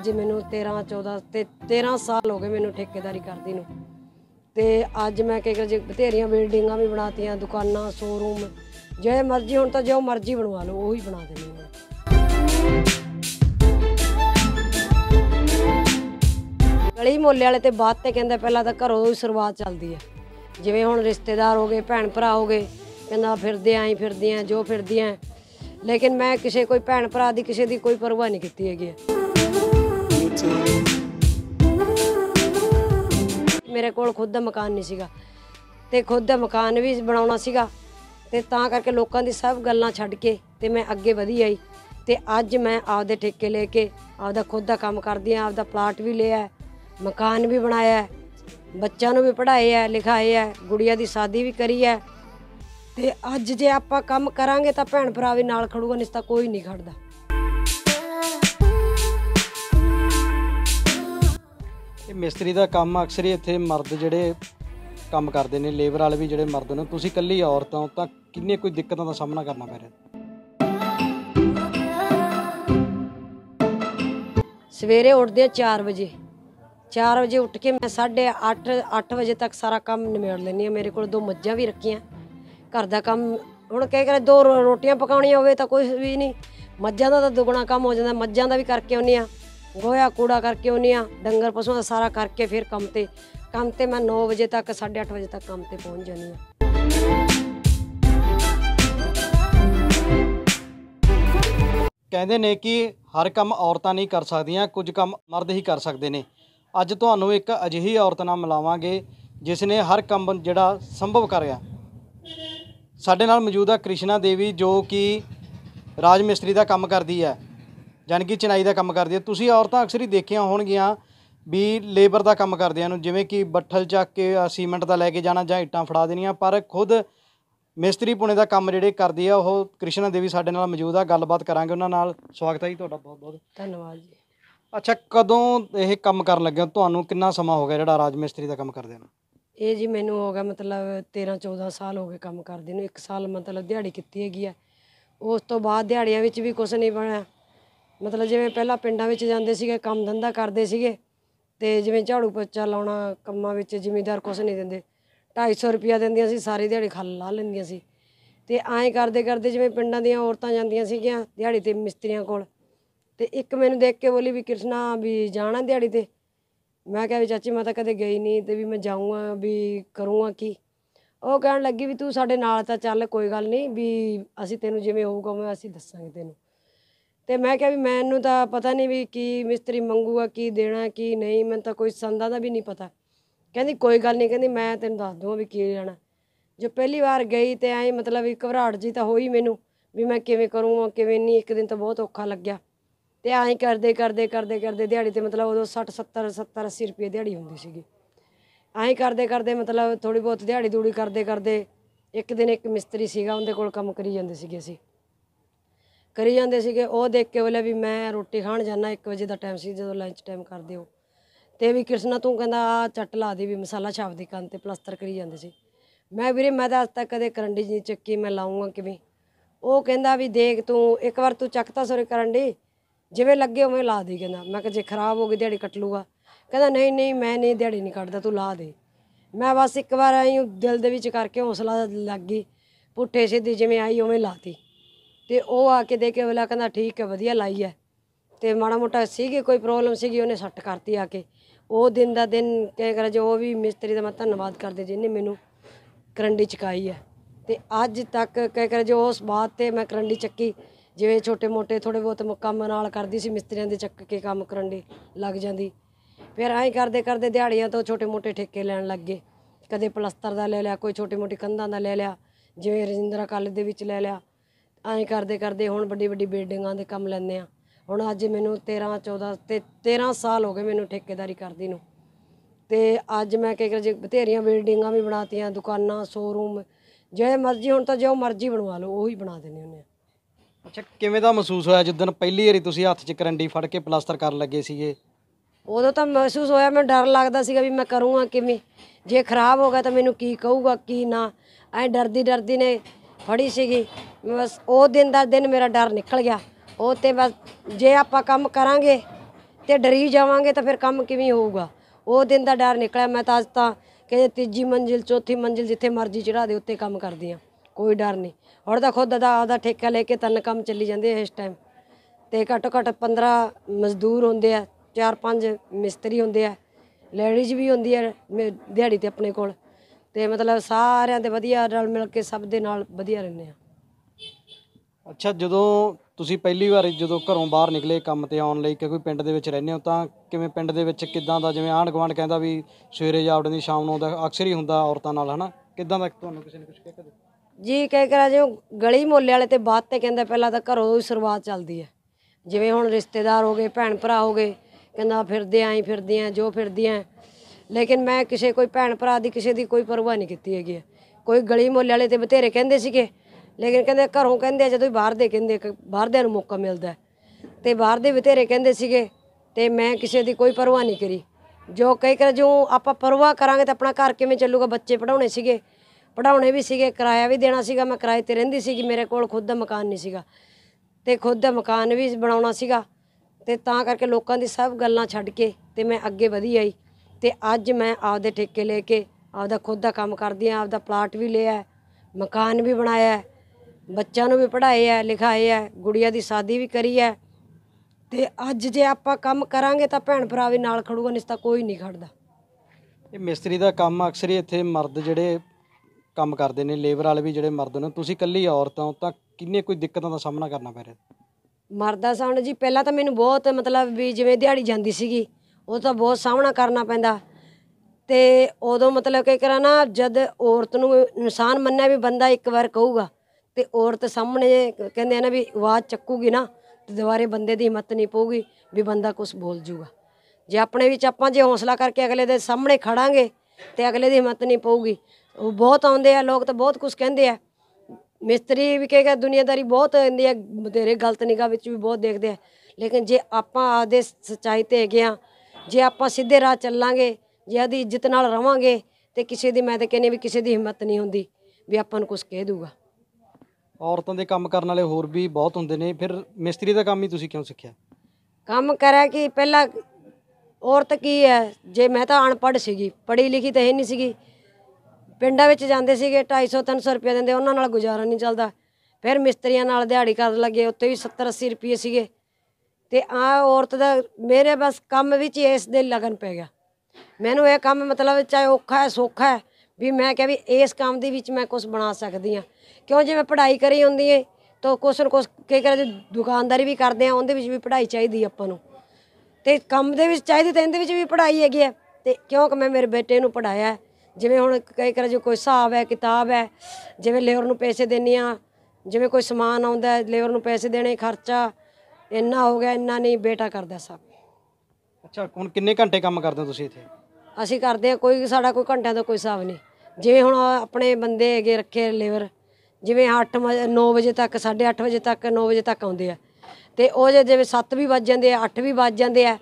ਅੱਜ ਮੈਨੂੰ 13 14 ਤੇ 13 ਸਾਲ ਹੋ ਗਏ ਮੈਨੂੰ ਠੇਕੇਦਾਰੀ ਕਰਦੀ ਨੂੰ ਤੇ ਅੱਜ ਮੈਂ ਕਿਹਾ ਜੀ ਬਥੇਰੀਆਂ ਬਿਲਡਿੰਗਾਂ ਵੀ ਬਣਾਤੀਆਂ ਦੁਕਾਨਾਂ ਸ਼ੋਰੂਮ ਜੇ ਮਰਜ਼ੀ ਹੁਣ ਤਾਂ ਜੋ ਮਰਜ਼ੀ ਬਣਵਾ ਲਓ ਉਹੀ ਬਣਾ ਦੇਣੀ ਮੈਂ ਗਲੀ ਮੋਲੇ ਵਾਲੇ ਤੇ ਬਾਤ ਤੇ ਕਹਿੰਦਾ ਪਹਿਲਾਂ ਤਾਂ ਘਰੋਂ ਹੀ ਸ਼ੁਰੂਆਤ ਚੱਲਦੀ ਹੈ ਜਿਵੇਂ ਹੁਣ ਰਿਸ਼ਤੇਦਾਰ ਹੋ ਗਏ ਭੈਣ ਭਰਾ ਹੋ ਗਏ ਕਹਿੰਦਾ ਫਿਰਦੇ ਆਂ ਫਿਰਦੇ ਆਂ ਜੋ ਫਿਰਦੇ ਆਂ ਲੇਕਿਨ ਮੈਂ ਕਿਸੇ ਕੋਈ ਭੈਣ ਭਰਾ ਦੀ ਕਿਸੇ ਦੀ ਕੋਈ ਪਰਵਾਹ ਨਹੀਂ ਕੀਤੀ ਹੈਗੀ ਮੇਰੇ ਕੋਲ ਖੁਦ ਦਾ ਮਕਾਨ ਨਹੀਂ ਸੀਗਾ ਤੇ ਖੁਦ ਦਾ ਮਕਾਨ ਵੀ ਬਣਾਉਣਾ ਸੀਗਾ ਤੇ ਤਾਂ ਕਰਕੇ ਲੋਕਾਂ ਦੀ ਸਭ ਗੱਲਾਂ ਛੱਡ ਕੇ ਤੇ ਮੈਂ ਅੱਗੇ ਵਧੀ ਆਈ ਤੇ ਅੱਜ ਮੈਂ ਆਪਦੇ ਠੇਕੇ ਲੈ ਕੇ ਆਪਦਾ ਖੁਦ ਦਾ ਕੰਮ ਕਰਦੀ ਆ ਆਪਦਾ ਪਲਾਟ ਵੀ ਲਿਆ ਮਕਾਨ ਵੀ ਬਣਾਇਆ ਬੱਚਿਆਂ ਨੂੰ ਵੀ ਪੜ੍ਹਾਏ ਆ ਲਿਖਾਏ ਆ ਗੁੜੀਆ ਦੀ ਸ਼ਾਦੀ ਵੀ ਕਰੀ ਆ ਤੇ ਅੱਜ ਜੇ ਆਪਾਂ ਕੰਮ ਕਰਾਂਗੇ ਤਾਂ ਭੈਣ ਭਰਾ ਵੀ ਨਾਲ ਖੜੂਗਾ ਨਹੀਂ ਤਾਂ ਕੋਈ ਨਹੀਂ ਖੜਦਾ ਇਹ ਮਿਸਤਰੀ ਦਾ ਕੰਮ ਅਕਸਰ ਹੀ ਇੱਥੇ ਮਰਦ ਜਿਹੜੇ ਕੰਮ ਕਰਦੇ ਨੇ ਲੇਬਰ ਵਾਲੇ ਵੀ ਜਿਹੜੇ ਮਰਦ ਨੇ ਤੁਸੀਂ ਇਕੱਲੀ ਔਰਤ ਹੋ ਤਾਂ ਕਿੰਨੇ ਕੋਈ ਦਿੱਕਤਾਂ ਦਾ ਸਾਹਮਣਾ ਕਰਨਾ ਪੈ ਰਿਹਾ ਸਵੇਰੇ ਉੱਠਦੇ ਆ 4 ਵਜੇ 4 ਵਜੇ ਉੱਠ ਕੇ ਮੈਂ 8:30 8 ਵਜੇ ਤੱਕ ਸਾਰਾ ਕੰਮ ਨਿਮੇੜ ਲੈਣੀ ਆ ਮੇਰੇ ਕੋਲ ਦੋ ਮੱਝਾਂ ਵੀ ਰੱਖੀਆਂ ਘਰ ਦਾ ਕੰਮ ਹੁਣ ਕਹੇ ਕਰੇ ਦੋ ਰੋਟੀਆਂ ਪਕਾਉਣੀਆਂ ਹੋਵੇ ਤਾਂ ਕੋਈ ਵੀ ਨਹੀਂ ਮੱਝਾਂ ਦਾ ਤਾਂ ਦੁਗਣਾ ਕੰਮ ਹੋ ਜਾਂਦਾ ਮੱਝਾਂ ਦਾ ਵੀ ਕਰਕੇ ਆਉਣੀ ਆ ਗੋਇਆ ਕੂੜਾ ਕਰਕੇ ਉਹਨੇ ਆ ਡੰਗਰ ਪਸ਼ੂਆਂ ਦਾ ਸਾਰਾ ਕਰਕੇ ਫਿਰ ਕੰਮ ਤੇ ਕੰਮ ਤੇ ਮੈਂ 9 ਵਜੇ ਤੱਕ 8:30 ਵਜੇ ਤੱਕ ਕੰਮ ਤੇ ਪਹੁੰਚ ਜਾਂਦੀ ਆ ਕਹਿੰਦੇ ਨੇ ਕਿ ਹਰ ਕੰਮ ਔਰਤਾਂ ਨਹੀਂ ਕਰ ਸਕਦੀਆਂ ਕੁਝ ਕੰਮ ਮਰਦ ਹੀ ਕਰ ਸਕਦੇ ਨੇ ਅੱਜ ਤੁਹਾਨੂੰ ਇੱਕ ਅਜਿਹੀ ਔਰਤ ਨਾਲ ਮਿਲਾਵਾਂਗੇ ਜਿਸ ਨੇ ਹਰ ਕੰਮ ਜਿਹੜਾ ਸੰਭਵ ਕਰਿਆ ਸਾਡੇ ਨਾਲ ਮੌਜੂਦ ਆ ਕ੍ਰਿਸ਼ਨਾ ਦੇਵੀ ਜੋ ਕਿ ਰਾਜ ਮਿਸਤਰੀ ਦਾ ਕੰਮ ਕਰਦੀ ਹੈ ਜਾਨ ਕਿ ਚਿਨਾਈ ਦਾ ਕੰਮ ਹੈ ਤੁਸੀਂ ਔਰਤਾਂ ਅਕਸਰ ਹੀ ਦੇਖਿਆ ਹੋਣਗੀਆਂ ਵੀ ਲੇਬਰ ਦਾ ਕੰਮ ਕਰਦਿਆਂ ਨੂੰ ਜਿਵੇਂ ਕਿ ਬੱਠਲ ਚੱਕ ਕੇ ਸੀਮੈਂਟ ਦਾ ਲੈ ਕੇ ਜਾਣਾ ਜਾਂ ਇੱਟਾਂ ਫੜਾ ਦੇਣੀਆਂ ਪਰ ਖੁਦ ਮਿਸਤਰੀ ਪੁਣੇ ਦਾ ਕੰਮ ਜਿਹੜੇ ਕਰਦੀ ਆ ਉਹ ਕ੍ਰਿਸ਼ਨਾ ਦੇਵੀ ਸਾਡੇ ਨਾਲ ਮੌਜੂਦ ਆ ਗੱਲਬਾਤ ਕਰਾਂਗੇ ਉਹਨਾਂ ਨਾਲ ਸਵਾਗਤ ਹੈ ਜੀ ਤੁਹਾਡਾ ਬਹੁਤ ਬਹੁਤ ਧੰਨਵਾਦ ਜੀ ਅੱਛਾ ਕਦੋਂ ਇਹ ਕੰਮ ਕਰਨ ਲੱਗੇ ਤੁਹਾਨੂੰ ਕਿੰਨਾ ਸਮਾਂ ਹੋ ਗਿਆ ਜਿਹੜਾ ਰਾਜ ਮਿਸਤਰੀ ਦਾ ਕੰਮ ਕਰਦੇ ਨੂੰ ਇਹ ਜੀ ਮੈਨੂੰ ਹੋ ਗਿਆ ਮਤਲਬ 13 14 ਸਾਲ ਹੋ ਗਏ ਕੰਮ ਕਰਦੇ ਨੂੰ 1 ਸਾਲ ਮਤਲਬ ਦਿਹਾੜੀ ਕੀਤੀ ਹੈਗੀ ਆ ਉਸ ਤੋਂ ਬਾਅਦ ਦਿਹਾੜੀਆਂ ਵਿੱਚ ਵੀ ਕੁਝ ਨਹੀਂ ਬਣਿਆ ਮਤਲਬ ਜਿਵੇਂ ਪਹਿਲਾਂ ਪਿੰਡਾਂ ਵਿੱਚ ਜਾਂਦੇ ਸੀਗੇ ਕੰਮ ਧੰਦਾ ਕਰਦੇ ਸੀਗੇ ਤੇ ਜਿਵੇਂ ਝਾੜੂ ਪੋਚਾ ਲਾਉਣਾ ਕੰਮਾਂ ਵਿੱਚ ਜ਼ਿਮੀਦਾਰ ਕੁਝ ਨਹੀਂ ਦਿੰਦੇ 250 ਰੁਪਿਆ ਦਿੰਦੀਆਂ ਸੀ ਸਾਰੀ ਦਿਹਾੜੀ ਖਾਲ ਲਾ ਲੈਂਦੀਆਂ ਸੀ ਤੇ ਐਂ ਕਰਦੇ ਕਰਦੇ ਜਿਵੇਂ ਪਿੰਡਾਂ ਦੀਆਂ ਔਰਤਾਂ ਜਾਂਦੀਆਂ ਸੀਗੀਆਂ ਦਿਹਾੜੀ ਤੇ ਮਿਸਤਰੀਆਂ ਕੋਲ ਤੇ ਇੱਕ ਮੈਨੂੰ ਦੇਖ ਕੇ ਬੋਲੀ ਵੀ ਕ੍ਰਿਸ਼ਨਾ ਵੀ ਜਾਣਾ ਦਿਹਾੜੀ ਤੇ ਮੈਂ ਕਿਹਾ ਵੀ ਚਾਚੀ ਮੈਂ ਤਾਂ ਕਦੇ ਗਈ ਨਹੀਂ ਤੇ ਵੀ ਮੈਂ ਜਾਊਂਗਾ ਵੀ ਕਰੂੰਗਾ ਕੀ ਉਹ ਕਹਿਣ ਲੱਗੀ ਵੀ ਤੂੰ ਸਾਡੇ ਨਾਲ ਤਾਂ ਚੱਲ ਕੋਈ ਗੱਲ ਨਹੀਂ ਵੀ ਅਸੀਂ ਤੈਨੂੰ ਜਿਵੇਂ ਹੋਊਗਾ ਮੈਂ ਅਸੀਂ ਦੱਸਾਂਗੇ ਤੈਨੂੰ ਤੇ ਮੈਂ ਕਿਹਾ ਵੀ ਮੈਨੂੰ ਤਾਂ ਪਤਾ ਨਹੀਂ ਵੀ ਕੀ ਮਿਸਤਰੀ ਮੰਗੂਗਾ ਕੀ ਦੇਣਾ ਕੀ ਨਹੀਂ ਮੈਨੂੰ ਤਾਂ ਕੋਈ ਸੰਦਾ ਦਾ ਵੀ ਨਹੀਂ ਪਤਾ ਕਹਿੰਦੀ ਕੋਈ ਗੱਲ ਨਹੀਂ ਕਹਿੰਦੀ ਮੈਂ ਤੈਨੂੰ ਦੱਸ ਦੂੰਗਾ ਵੀ ਕੀ ਲੈਣਾ ਜੋ ਪਹਿਲੀ ਵਾਰ ਗਈ ਤੇ ਐ ਮਤਲਬ ਇੱਕ ਘਬਰਾਹਟ ਜੀ ਤਾਂ ਹੋਈ ਮੈਨੂੰ ਵੀ ਮੈਂ ਕਿਵੇਂ ਕਰੂੰਗਾ ਕਿਵੇਂ ਨਹੀਂ ਇੱਕ ਦਿਨ ਤਾਂ ਬਹੁਤ ਔਖਾ ਲੱਗਿਆ ਤੇ ਐ ਕਰਦੇ ਕਰਦੇ ਕਰਦੇ ਕਰਦੇ ਦਿਹਾੜੀ ਤੇ ਮਤਲਬ ਉਦੋਂ 60 70 70 80 ਰੁਪਏ ਦਿਹਾੜੀ ਹੁੰਦੀ ਸੀਗੀ ਐ ਕਰਦੇ ਕਰਦੇ ਮਤਲਬ ਥੋੜੀ ਬਹੁਤ ਦਿਹਾੜੀ ਦੂੜੀ ਕਰਦੇ ਕਰਦੇ ਇੱਕ ਦਿਨ ਇੱਕ ਮਿਸਤਰੀ ਸੀਗਾ ਉਹਦੇ ਕੋਲ ਕੰਮ ਕਰੀ ਜਾਂਦੇ ਸੀਗੇ ਅਸੀਂ ਕਰੀ ਜਾਂਦੇ ਸੀਗੇ ਉਹ ਦੇਖ ਕੇ ਬੋਲੇ ਵੀ ਮੈਂ ਰੋਟੀ ਖਾਣ ਜਾਣਾ 1 ਵਜੇ ਦਾ ਟਾਈਮ ਸੀ ਜਦੋਂ ਲੰਚ ਟਾਈਮ ਕਰਦੇ ਹੋ ਤੇ ਵੀ ਕ੍ਰਿਸ਼ਨਾ ਤੂੰ ਕਹਿੰਦਾ ਆ ਚੱਟ ਲਾ ਦੇ ਵੀ ਮਸਾਲਾ ਛਾਪ ਦੀ ਕੰਨ ਤੇ ਪਲਸਤਰ ਕਰੀ ਜਾਂਦੇ ਸੀ ਮੈਂ ਵੀਰੇ ਮੈਂ ਤਾਂ ਅੱਜ ਤੱਕ ਕਦੇ ਕਰੰਡੀ ਨਹੀਂ ਚੱਕੀ ਮੈਂ ਲਾਉਂਗਾ ਕਿਵੇਂ ਉਹ ਕਹਿੰਦਾ ਵੀ ਦੇਖ ਤੂੰ ਇੱਕ ਵਾਰ ਤੂੰ ਚੱਕ ਤਾਂ ਸੋਰੇ ਕਰੰਡੀ ਜਿਵੇਂ ਲੱਗੇ ਉਵੇਂ ਲਾ ਦੇ ਕਹਿੰਦਾ ਮੈਂ ਕਿਹਾ ਜੇ ਖਰਾਬ ਹੋ ਗਈ ਦਿਹਾੜੀ ਕੱਟ ਲੂਗਾ ਕਹਿੰਦਾ ਨਹੀਂ ਨਹੀਂ ਮੈਂ ਨਹੀਂ ਦਿਹਾੜੀ ਨਹੀਂ ਕੱਟਦਾ ਤੂੰ ਲਾ ਦੇ ਮੈਂ ਬਸ ਇੱਕ ਵਾਰ ਆਈ ਦਿਲ ਦੇ ਵਿੱਚ ਕਰਕੇ ਹੌਸਲਾ ਲੱਗ ਗਈ ਪੁੱਠੇ ਸਿੱਧੀ ਜਿਵੇਂ ਆਈ ਉਵੇਂ ਲਾਤੀ ਤੇ ਉਹ ਆ ਕੇ ਦੇ ਕੇ ਅਗਲਾ ਕਹਿੰਦਾ ਠੀਕ ਹੈ ਵਧੀਆ ਲਾਈ ਹੈ ਤੇ ਮਾੜਾ ਮੋਟਾ ਸੀਗੀ ਕੋਈ ਪ੍ਰੋਬਲਮ ਸੀਗੀ ਉਹਨੇ ਸੱਟ ਕਰਤੀ ਆ ਕੇ ਉਹ ਦਿਨ ਦਾ ਦਿਨ ਕਹਿ ਕਰ ਜੋ ਵੀ ਮਿਸਤਰੀ ਦਾ ਮੈਂ ਧੰਨਵਾਦ ਕਰਦੇ ਜਿਹਨੇ ਮੈਨੂੰ ਕਰੰਡੀ ਚਕਾਈ ਹੈ ਤੇ ਅੱਜ ਤੱਕ ਕਹਿ ਕਰ ਜੋ ਉਸ ਬਾਤ ਤੇ ਮੈਂ ਕਰੰਡੀ ਚੱਕੀ ਜਿਵੇਂ ਛੋਟੇ ਮੋਟੇ ਥੋੜੇ ਬਹੁਤ ਕੰਮ ਨਾਲ ਕਰਦੀ ਸੀ ਮਿਸਤਰੀਆਂ ਦੇ ਚੱਕ ਕੇ ਕੰਮ ਕਰੰਡੀ ਲੱਗ ਜਾਂਦੀ ਫਿਰ ਐਂ ਕਰਦੇ ਕਰਦੇ ਦਿਹਾੜੀਆਂ ਤੋਂ ਛੋਟੇ ਮੋਟੇ ਠੇਕੇ ਲੈਣ ਲੱਗੇ ਕਦੇ ਪਲਸਤਰ ਦਾ ਲੈ ਲਿਆ ਕੋਈ ਛੋਟੇ ਮੋਟੇ ਕੰਧਾਂ ਦਾ ਲੈ ਲਿਆ ਜਿਵੇਂ ਰਜਿੰਦਰਾ ਕਾਲਜ ਦੇ ਵਿੱਚ ਲੈ ਲਿਆ ਐਂ ਕਰਦੇ ਕਰਦੇ ਹੁਣ ਵੱਡੀ ਵੱਡੀ ਬਿਲਡਿੰਗਾਂ ਦੇ ਕੰਮ ਲੈਂਦੇ ਆ ਹੁਣ ਅੱਜ ਮੈਨੂੰ 13 14 ਤੇ 13 ਸਾਲ ਹੋ ਗਏ ਮੈਨੂੰ ਠੇਕੇਦਾਰੀ ਕਰਦੀ ਨੂੰ ਤੇ ਅੱਜ ਮੈਂ ਕਿਹਾ ਜੇ ਬਥੇਰੀਆਂ ਬਿਲਡਿੰਗਾਂ ਵੀ ਬਣਾਤੀਆਂ ਦੁਕਾਨਾਂ ਸ਼ੋਰੂਮ ਜੇ ਮਰਜ਼ੀ ਹੁਣ ਤਾਂ ਜੋ ਮਰਜ਼ੀ ਬਣਵਾ ਲਓ ਉਹੀ ਬਣਾ ਦਿੰਦੇ ਹੁੰਨੇ ਆ ਅੱਛਾ ਕਿਵੇਂ ਦਾ ਮਹਿਸੂਸ ਹੋਇਆ ਜਿੱਦਨ ਪਹਿਲੀ ਵਾਰੀ ਤੁਸੀਂ ਹੱਥ 'ਚ ਕਰੰਡੀ ਫੜ ਕੇ ਪਲਾਸਟਰ ਕਰਨ ਲੱਗੇ ਸੀਗੇ ਉਦੋਂ ਤਾਂ ਮਹਿਸੂਸ ਹੋਇਆ ਮੈਨੂੰ ਡਰ ਲੱਗਦਾ ਸੀਗਾ ਵੀ ਮੈਂ ਕਰੂੰਗਾ ਕਿਵੇਂ ਜੇ ਖਰਾਬ ਹੋ ਗਿਆ ਤਾਂ ਮੈਨੂੰ ਕੀ ਕਹੂਗਾ ਕੀ ਨਾ ਐ ਡਰਦੀ ਡਰਦੀ ਨੇ ਫੜੀ ਸੀਗੀ ਬਸ ਉਹ ਦਿਨ ਦਾ ਦਿਨ ਮੇਰਾ ਡਰ ਨਿਕਲ ਗਿਆ ਉਹ ਤੇ ਬਸ ਜੇ ਆਪਾਂ ਕੰਮ ਕਰਾਂਗੇ ਤੇ ਡਰੀ ਜਾਵਾਂਗੇ ਤਾਂ ਫਿਰ ਕੰਮ ਕਿਵੇਂ ਹੋਊਗਾ ਉਹ ਦਿਨ ਦਾ ਡਰ ਨਿਕਲਿਆ ਮੈਂ ਤਾਂ ਅੱਜ ਤਾਂ ਕਹਿੰਦੇ ਤੀਜੀ ਮੰਜ਼ਿਲ ਚੌਥੀ ਮੰਜ਼ਿਲ ਜਿੱਥੇ ਮਰਜ਼ੀ ਚੜਾ ਦੇ ਉੱਤੇ ਕੰਮ ਕਰਦੀ ਆ ਕੋਈ ਡਰ ਨਹੀਂ ਹੁਣ ਤਾਂ ਖੁਦ ਦਾ ਆਪਦਾ ਠੇਕਾ ਲੈ ਕੇ ਤਨ ਕੰਮ ਚੱਲੀ ਜਾਂਦੇ ਇਸ ਟਾਈਮ ਤੇ ਘੱਟੋ ਘੱਟ 15 ਮਜ਼ਦੂਰ ਹੁੰਦੇ ਆ ਚਾਰ ਪੰਜ ਮਿਸਤਰੀ ਹੁੰਦੇ ਆ ਲੇਡੀਜ਼ ਵੀ ਹੁੰਦੀ ਆ ਦਿਹਾੜੀ ਤੇ ਆਪਣੇ ਕੋਲ ਤੇ ਮਤਲਬ ਸਾਰਿਆਂ ਦੇ ਵਧੀਆ ਰਲ ਮਿਲ ਕੇ ਸਭ ਦੇ ਨਾਲ ਵਧੀਆ ਰਹਿੰਦੇ ਆ ਅੱਛਾ ਜਦੋਂ ਤੁਸੀਂ ਪਹਿਲੀ ਵਾਰ ਜਦੋਂ ਘਰੋਂ ਬਾਹਰ ਨਿਕਲੇ ਕੰਮ ਤੇ ਆਉਣ ਲਈ ਕਿਉਂਕਿ ਪਿੰਡ ਦੇ ਵਿੱਚ ਰਹਿੰਦੇ ਹੋ ਤਾਂ ਕਿਵੇਂ ਪਿੰਡ ਦੇ ਵਿੱਚ ਕਿੱਦਾਂ ਦਾ ਜਿਵੇਂ ਆਂਢ ਗੁਆਂਢ ਕਹਿੰਦਾ ਵੀ ਸਵੇਰੇ ਜਾਵੜਨ ਦੀ ਸ਼ਾਮ ਨੂੰ ਆਉਂਦਾ ਅਕਸਰ ਹੀ ਹੁੰਦਾ ਔਰਤਾਂ ਨਾਲ ਹਨਾ ਕਿੱਦਾਂ ਦਾ ਤੁਹਾਨੂੰ ਕਿਸੇ ਨੇ ਕੁਝ ਕਿਹਾ ਕਦੇ ਜੀ ਕਹਿ ਕਰਾ ਜੋ ਗਲੀ ਮੋਲੇ ਵਾਲੇ ਤੇ ਬਾਤ ਤੇ ਕਹਿੰਦਾ ਪਹਿਲਾਂ ਤਾਂ ਘਰੋਂ ਹੀ ਸ਼ੁਰੂਆਤ ਚੱਲਦੀ ਹੈ ਜਿਵੇਂ ਹੁਣ ਰਿਸ਼ਤੇਦਾਰ ਹੋ ਗਏ ਭੈਣ ਭਰਾ ਹੋ ਗਏ ਕਹਿੰਦਾ ਫਿਰਦੇ ਆਂ ਫਿਰਦੇ ਆਂ ਜੋ ਫਿਰਦੇ ਆਂ ਲੇਕਿਨ ਮੈਂ ਕਿਸੇ ਕੋਈ ਭੈਣ ਭਰਾ ਦੀ ਕਿਸੇ ਦੀ ਕੋਈ ਪਰਵਾਹ ਨਹੀਂ ਕੀਤੀ ਹੈਗੀ ਹੈ ਕੋਈ ਗਲੀ ਮੁਹੱਲੇ ਵਾਲੇ ਤੇ ਬਥੇਰੇ ਕਹਿੰਦੇ ਸੀਗੇ ਲੇਕਿਨ ਕਹਿੰਦੇ ਘਰੋਂ ਕਹਿੰਦੇ ਜਦੋਂ ਹੀ ਬਾਹਰ ਦੇ ਕਹਿੰਦੇ ਬਾਹਰ ਦੇ ਨੂੰ ਮੌਕਾ ਮਿਲਦਾ ਤੇ ਬਾਹਰ ਦੇ ਬਥੇਰੇ ਕਹਿੰਦੇ ਸੀਗੇ ਤੇ ਮੈਂ ਕਿਸੇ ਦੀ ਕੋਈ ਪਰਵਾਹ ਨਹੀਂ ਕਰੀ ਜੋ ਕਹੇ ਕਰ ਜੋ ਆਪਾਂ ਪਰਵਾਹ ਕਰਾਂਗੇ ਤਾਂ ਆਪਣਾ ਘਰ ਕਿਵੇਂ ਚੱਲੂਗਾ ਬੱਚੇ ਪੜਾਉਣੇ ਸੀਗੇ ਪੜਾਉਣੇ ਵੀ ਸੀਗੇ ਕਿਰਾਇਆ ਵੀ ਦੇਣਾ ਸੀਗਾ ਮੈਂ ਕਿਰਾਏ ਤੇ ਰਹਿੰਦੀ ਸੀਗੀ ਮੇਰੇ ਕੋਲ ਖੁਦ ਦਾ ਮਕਾਨ ਨਹੀਂ ਸੀਗਾ ਤੇ ਖੁਦ ਦਾ ਮਕਾਨ ਵੀ ਬਣਾਉਣਾ ਸੀਗਾ ਤੇ ਤਾਂ ਕਰਕੇ ਲੋਕਾਂ ਦੀ ਸਭ ਗੱਲਾਂ ਛੱਡ ਕੇ ਤੇ ਮੈਂ ਅੱਗੇ ਵਧੀ ਆਈ ਤੇ ਅੱਜ ਮੈਂ ਆਪਦੇ ਠੇਕੇ ਲੈ ਕੇ ਆਪਦਾ ਖੁਦ ਦਾ ਕੰਮ ਕਰਦੀ ਆ ਆਪਦਾ ਪਲਾਟ ਵੀ ਲਿਆ ਮਕਾਨ ਵੀ ਬਣਾਇਆ ਬੱਚਿਆਂ ਨੂੰ ਵੀ ਪੜ੍ਹਾਇਆ ਹੈ ਲਿਖਾਇਆ ਹੈ ਗੁੜੀਆ ਦੀ ਸ਼ਾਦੀ ਵੀ ਕਰੀ ਹੈ ਤੇ ਅੱਜ ਜੇ ਆਪਾਂ ਕੰਮ ਕਰਾਂਗੇ ਤਾਂ ਭੈਣ ਭਰਾ ਵੀ ਨਾਲ ਖੜੂਗਾ ਨਹੀਂ ਤਾਂ ਕੋਈ ਨਹੀਂ ਖੜਦਾ ਇਹ ਮਿਸਤਰੀ ਦਾ ਕੰਮ ਅਕਸਰ ਹੀ ਇੱਥੇ ਮਰਦ ਜਿਹੜੇ ਕੰਮ ਕਰਦੇ ਨੇ ਲੇਬਰ ਵਾਲੇ ਵੀ ਜਿਹੜੇ ਮਰਦ ਨੇ ਤੁਸੀਂ ਇਕੱਲੀ ਔਰਤ ਹੋ ਤਾਂ ਕਿੰਨੇ ਕੋਈ ਦਿੱਕਤਾਂ ਦਾ ਸਾਹਮਣਾ ਕਰਨਾ ਪੈ ਰਿਹਾ ਮਰਦਾ ਸਾਹਣ ਜੀ ਪਹਿਲਾਂ ਤਾਂ ਮੈਨੂੰ ਬਹੁਤ ਮਤਲਬ ਵੀ ਜਿਵੇਂ ਦਿਹਾੜੀ ਜਾਂਦੀ ਸੀਗੀ ਉਹ ਤਾਂ ਬਹੁਤ ਸਾਹਮਣਾ ਕਰਨਾ ਪੈਂਦਾ ਤੇ ਉਦੋਂ ਮਤਲਬ ਕਿ ਕਰਾਂ ਨਾ ਜਦ ਔਰਤ ਨੂੰ ਇਨਸਾਨ ਮੰਨਿਆ ਵੀ ਬੰਦਾ ਇੱਕ ਵਾਰ ਕਹੂਗਾ ਤੇ ਔਰਤ ਸਾਹਮਣੇ ਕਹਿੰਦੇ ਆ ਨਾ ਵੀ ਆਵਾਜ਼ ਚੱਕੂਗੀ ਨਾ ਤੇ ਦੁਬਾਰੇ ਬੰਦੇ ਦੀ ਹਿੰਮਤ ਨਹੀਂ ਪਊਗੀ ਵੀ ਬੰਦਾ ਕੁਝ ਬੋਲ ਜੂਗਾ ਜੇ ਆਪਣੇ ਵਿੱਚ ਆਪਾਂ ਜੇ ਹੌਸਲਾ ਕਰਕੇ ਅਗਲੇ ਦੇ ਸਾਹਮਣੇ ਖੜਾਂਗੇ ਤੇ ਅਗਲੇ ਦੀ ਹਿੰਮਤ ਨਹੀਂ ਪਊਗੀ ਉਹ ਬਹੁਤ ਆਉਂਦੇ ਆ ਲੋਕ ਤਾਂ ਬਹੁਤ ਕੁਝ ਕਹਿੰਦੇ ਆ ਮਿਸਤਰੀ ਵੀ ਕਹੇਗਾ ਦੁਨੀਆਦਾਰੀ ਬਹੁਤ ਹੁੰਦੀ ਆ ਬਥੇਰੇ ਗਲਤ ਨਿਗਾਹ ਵਿੱਚ ਵੀ ਬਹੁਤ ਦੇਖਦੇ ਆ ਲੇਕਿਨ ਜੇ ਆਪਾਂ ਆਦੇ ਸਚਾਈ ਤੇ ਹੈਗੇ ਆ ਜੇ ਆਪਾਂ ਸਿੱਧੇ ਰਾਹ ਚੱਲਾਂਗੇ ਜੇ ਆਦੀ ਇੱਜ਼ਤ ਨਾਲ ਰਵਾਂਗੇ ਤੇ ਕਿਸੇ ਦੀ ਮੈਂ ਤਾਂ ਕਹਿੰਨੀ ਵੀ ਕਿਸੇ ਦੀ ਹਿੰਮਤ ਨਹੀਂ ਹੁੰਦੀ ਵੀ ਆਪਾਂ ਨੂੰ ਕੁਝ ਕਹਿ ਦੂਗਾ ਔਰਤਾਂ ਦੇ ਕੰਮ ਕਰਨ ਵਾਲੇ ਹੋਰ ਵੀ ਬਹੁਤ ਹੁੰਦੇ ਨੇ ਫਿਰ ਮਿਸਤਰੀ ਦਾ ਕੰਮ ਹੀ ਤੁਸੀਂ ਕਿਉਂ ਸਿੱਖਿਆ ਕੰਮ ਕਰਿਆ ਕਿ ਪਹਿਲਾਂ ਔਰਤ ਕੀ ਹੈ ਜੇ ਮੈਂ ਤਾਂ ਅਣਪੜ੍ਹ ਸੀਗੀ ਪੜ੍ਹੀ ਲਿਖੀ ਤਾਂ ਹੈ ਨਹੀਂ ਸੀਗੀ ਪਿੰਡਾਂ ਵਿੱਚ ਜਾਂਦੇ ਸੀਗੇ 250 300 ਰੁਪਏ ਦਿੰਦੇ ਉਹਨਾਂ ਨਾਲ ਗੁਜ਼ਾਰਾ ਨਹੀਂ ਚੱਲਦਾ ਫਿਰ ਮਿਸਤਰੀਆਂ ਨਾਲ ਦਿਹਾੜੀ ਕਰਨ ਲੱਗੇ ਉੱਤੇ ਵੀ 70 80 ਰੁਪਏ ਸੀਗੇ ਤੇ ਆ ਔਰਤ ਦਾ ਮੇਰੇ ਬਸ ਕੰਮ ਵਿੱਚ ਇਸ ਦੇ ਲਗਨ ਪੈ ਗਿਆ ਮੈਨੂੰ ਇਹ ਕੰਮ ਮਤਲਬ ਚਾਹੇ ਔਖਾ ਹੈ ਸੌਖਾ ਹੈ ਵੀ ਮੈਂ ਕਿਹਾ ਵੀ ਇਸ ਕੰਮ ਦੇ ਵਿੱਚ ਮੈਂ ਕੁਝ ਬਣਾ ਸਕਦੀ ਆ ਕਿਉਂ ਜੇ ਮੈਂ ਪੜ੍ਹਾਈ ਕਰੀ ਹੁੰਦੀ ਏ ਤਾਂ ਕੁਛ ਨਾ ਕੁਛ ਕੀ ਕਰਦੇ ਦੁਕਾਨਦਾਰੀ ਵੀ ਕਰਦੇ ਆ ਉਹਦੇ ਵਿੱਚ ਵੀ ਪੜ੍ਹਾਈ ਚਾਹੀਦੀ ਆਪਾਂ ਨੂੰ ਤੇ ਕੰਮ ਦੇ ਵਿੱਚ ਚਾਹੀਦੀ ਤੇ ਇਹਦੇ ਵਿੱਚ ਵੀ ਪੜ੍ਹਾਈ ਹੈਗੀ ਆ ਤੇ ਕਿਉਂਕਿ ਮੈਂ ਮੇਰੇ ਬੇਟੇ ਨੂੰ ਪੜਾਇਆ ਜਿਵੇਂ ਹੁਣ ਕਈ ਕਰ ਜੋ ਕੋਈ ਹਿਸਾਬ ਹੈ ਕਿਤਾਬ ਹੈ ਜਿਵੇਂ ਲੇਬਰ ਨੂੰ ਪੈਸੇ ਦੇਣੀ ਆ ਜਿਵੇਂ ਕੋਈ ਸਮਾਨ ਆਉਂਦਾ ਲੇਬਰ ਨੂੰ ਪੈਸੇ ਦੇਣੇ ਖਰਚਾ ਇੰਨਾ ਹੋ ਗਿਆ ਇੰਨਾ ਨਹੀਂ ਬੇਟਾ ਕਰਦਾ ਸਭ ਅੱਛਾ ਹੁਣ ਕਿੰਨੇ ਘੰਟੇ ਕੰਮ ਕਰਦੇ ਹੋ ਤੁਸੀਂ ਇੱਥੇ ਅਸੀਂ ਕਰਦੇ ਆ ਕੋਈ ਸਾਡਾ ਕੋਈ ਘੰਟਿਆਂ ਦਾ ਕੋਈ ਹਿਸਾਬ ਨਹੀਂ ਜਿਵੇਂ ਹੁਣ ਆਪਣੇ ਬੰਦੇ ਹੈਗੇ ਰੱਖੇ ਲੇਵਰ ਜਿਵੇਂ 8 9 ਵਜੇ ਤੱਕ 8:30 ਵਜੇ ਤੱਕ 9 ਵਜੇ ਤੱਕ ਆਉਂਦੇ ਆ ਤੇ ਉਹ ਜੇ ਜਿਵੇਂ 7 ਵੀ ਵੱਜ ਜਾਂਦੇ ਆ 8 ਵੀ ਵੱਜ ਜਾਂਦੇ ਆ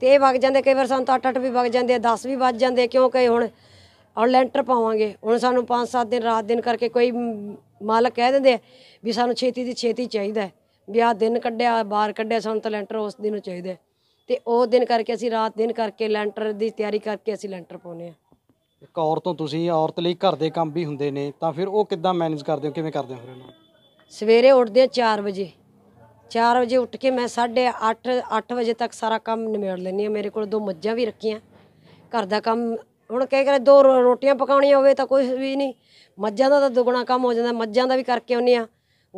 ਤੇ ਇਹ ਵਗ ਜਾਂਦੇ ਕਈ ਵਾਰ ਸਾਨੂੰ ਤਾਂ 8-8 ਵੀ ਵਗ ਜਾਂਦੇ ਆ 10 ਵੀ ਵੱਜ ਜਾਂਦੇ ਕਿਉਂਕਿ ਹੁਣ ਔਰ ਲੈਂਟਰ ਪਾਵਾਂਗੇ ਹੁਣ ਸਾਨੂੰ 5-7 ਦਿਨ ਰਾਤ ਦਿਨ ਕਰਕੇ ਕੋਈ ਮਾਲਕ ਕਹਿ ਦਿੰਦੇ ਵੀ ਸਾਨੂੰ ਛੇਤੀ ਦੀ ਛੇਤੀ ਚਾਹੀਦਾ ਵੀ ਦਿਨ ਕੱਢਿਆ ਬਾਹਰ ਕੱਢਿਆ ਸਾਨੂੰ ਤਾਂ ਲੈਂਟਰ ਉਸ ਦਿਨ ਚਾਹੀਦਾ ਤੇ ਉਹ ਦਿਨ ਕਰਕੇ ਅਸੀਂ ਰਾਤ ਦਿਨ ਕਰਕੇ ਲੈਂਟਰ ਦੀ ਤਿਆਰੀ ਕਰਕੇ ਅਸੀਂ ਲੈਂਟਰ ਪਾਉਨੇ ਆ ਇੱਕ ਔਰਤੋਂ ਤੁਸੀਂ ਔਰਤ ਲਈ ਘਰ ਦੇ ਕੰਮ ਵੀ ਹੁੰਦੇ ਨੇ ਤਾਂ ਫਿਰ ਉਹ ਕਿੱਦਾਂ ਮੈਨੇਜ ਕਰਦੇ ਹੋ ਕਿਵੇਂ ਕਰਦੇ ਹੋ ਫਿਰ ਇਹਨਾਂ ਸਵੇਰੇ ਉੱਠਦੇ ਆ 4 ਵਜੇ 4 ਵਜੇ ਉੱਠ ਕੇ ਮੈਂ 8:30 8 ਵਜੇ ਤੱਕ ਸਾਰਾ ਕੰਮ ਨਿਮੇੜ ਲੈਣੀ ਆ ਮੇਰੇ ਕੋਲ ਦੋ ਮੱਝਾਂ ਵੀ ਰੱਖੀਆਂ ਘਰ ਦਾ ਕੰਮ ਹੁਣ ਕਹੇ ਕਰੇ ਦੋ ਰੋਟੀਆਂ ਪਕਾਉਣੀਆਂ ਹੋਵੇ ਤਾਂ ਕੋਈ ਵੀ ਨਹੀਂ ਮੱਝਾਂ ਦਾ ਤਾਂ ਦੁੱਗਣਾ ਕੰਮ ਹੋ ਜਾਂਦਾ ਮੱਝਾਂ ਦਾ ਵੀ ਕਰਕੇ ਆਉਣੀ ਆ